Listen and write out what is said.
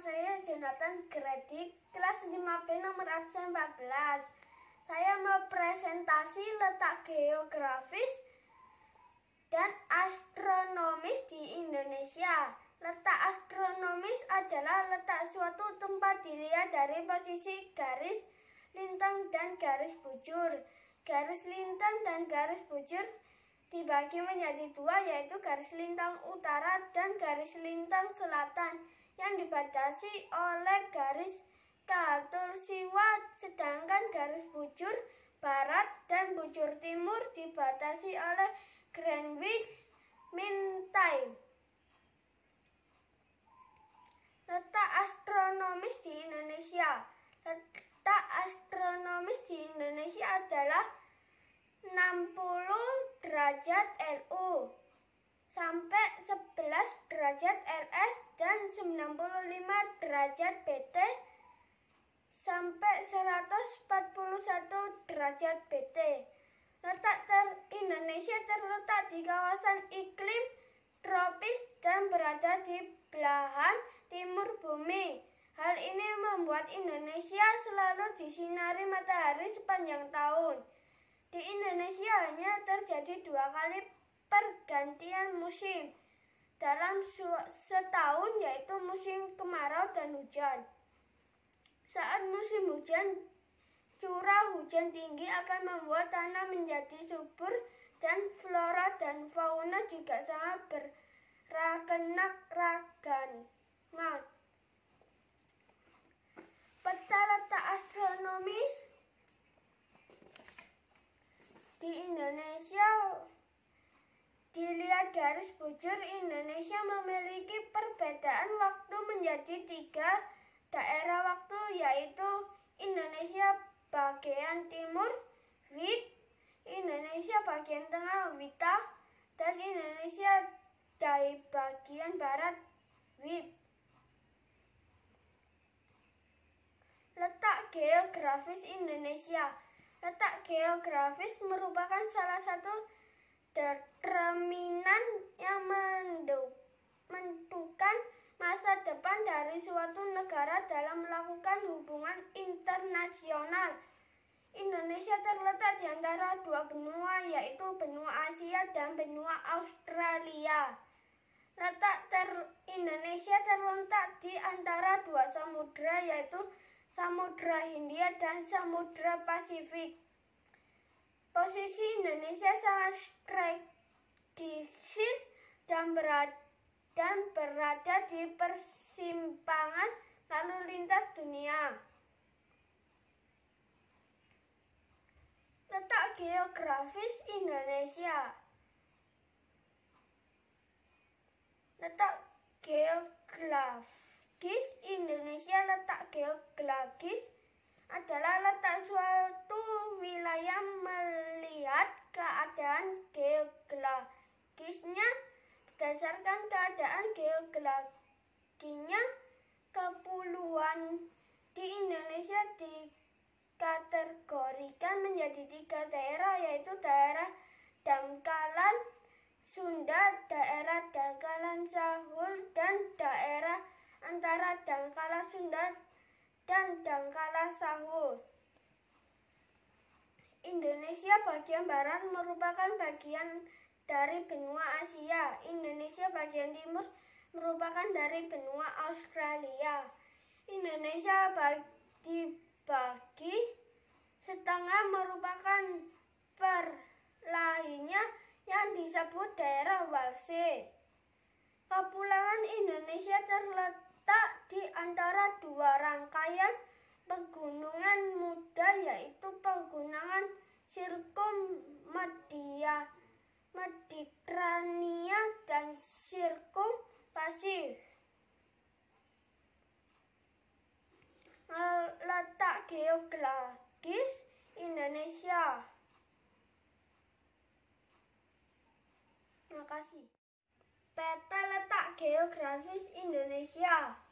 saya Jonathan Gredik, kelas 5B nomor absen 14. Saya mau presentasi letak geografis dan astronomis di Indonesia. Letak astronomis adalah letak suatu tempat dilihat dari posisi garis lintang dan garis bujur. Garis lintang dan garis bujur dibagi menjadi dua yaitu garis lintang utara dan garis lintang selatan yang dibatasi oleh garis Katul Siwa sedangkan garis bujur barat dan bujur timur dibatasi oleh Greenwich Mean Time. Letak astronomis di Indonesia Letak astronomis di Indonesia adalah 60 derajat LU sampai 11 derajat RS dan 95 derajat BT sampai 141 derajat BT. Letak ter Indonesia terletak di kawasan iklim tropis dan berada di belahan timur bumi. Hal ini membuat Indonesia selalu disinari matahari sepanjang tahun. Di Indonesia hanya terjadi dua kali pergantian musim dalam setahun yaitu musim kemarau dan hujan. Saat musim hujan, curah hujan tinggi akan membuat tanah menjadi subur dan flora dan fauna juga sangat berkenak ragan. Nah, garis bujur Indonesia memiliki perbedaan waktu menjadi tiga daerah waktu yaitu Indonesia bagian timur WIT, Indonesia bagian tengah WITA, dan Indonesia dari bagian barat WIB. Letak geografis Indonesia Letak geografis merupakan salah satu dari jaminan yang menentukan masa depan dari suatu negara dalam melakukan hubungan internasional. Indonesia terletak di antara dua benua, yaitu benua Asia dan benua Australia. Letak ter Indonesia terletak di antara dua samudera yaitu Samudra Hindia dan Samudra Pasifik. Posisi Indonesia sangat strategis di Sin dan berada, dan berada di persimpangan lalu lintas dunia. Letak geografis Indonesia Letak geografis Indonesia letak geografis adalah letak suatu wilayah melihat keadaan geologisnya berdasarkan keadaan geografinya kepulauan di Indonesia dikategorikan menjadi tiga daerah yaitu daerah Dangkalan Sunda, daerah Dangkalan Sahul dan daerah antara dangkalan Sunda dan dangkalan Sahul. Indonesia bagian barat merupakan bagian dari benua Asia. Indonesia bagian timur merupakan dari benua Australia. Indonesia dibagi setengah merupakan perlahinya yang disebut daerah Walse. Kepulauan Indonesia terletak di antara dua rangkaian pegunungan muda yaitu pegunungan Circummedia Mediterania dan sirkum Pasir. Letak geografis Indonesia. Terima kasih. Peta letak geografis Indonesia.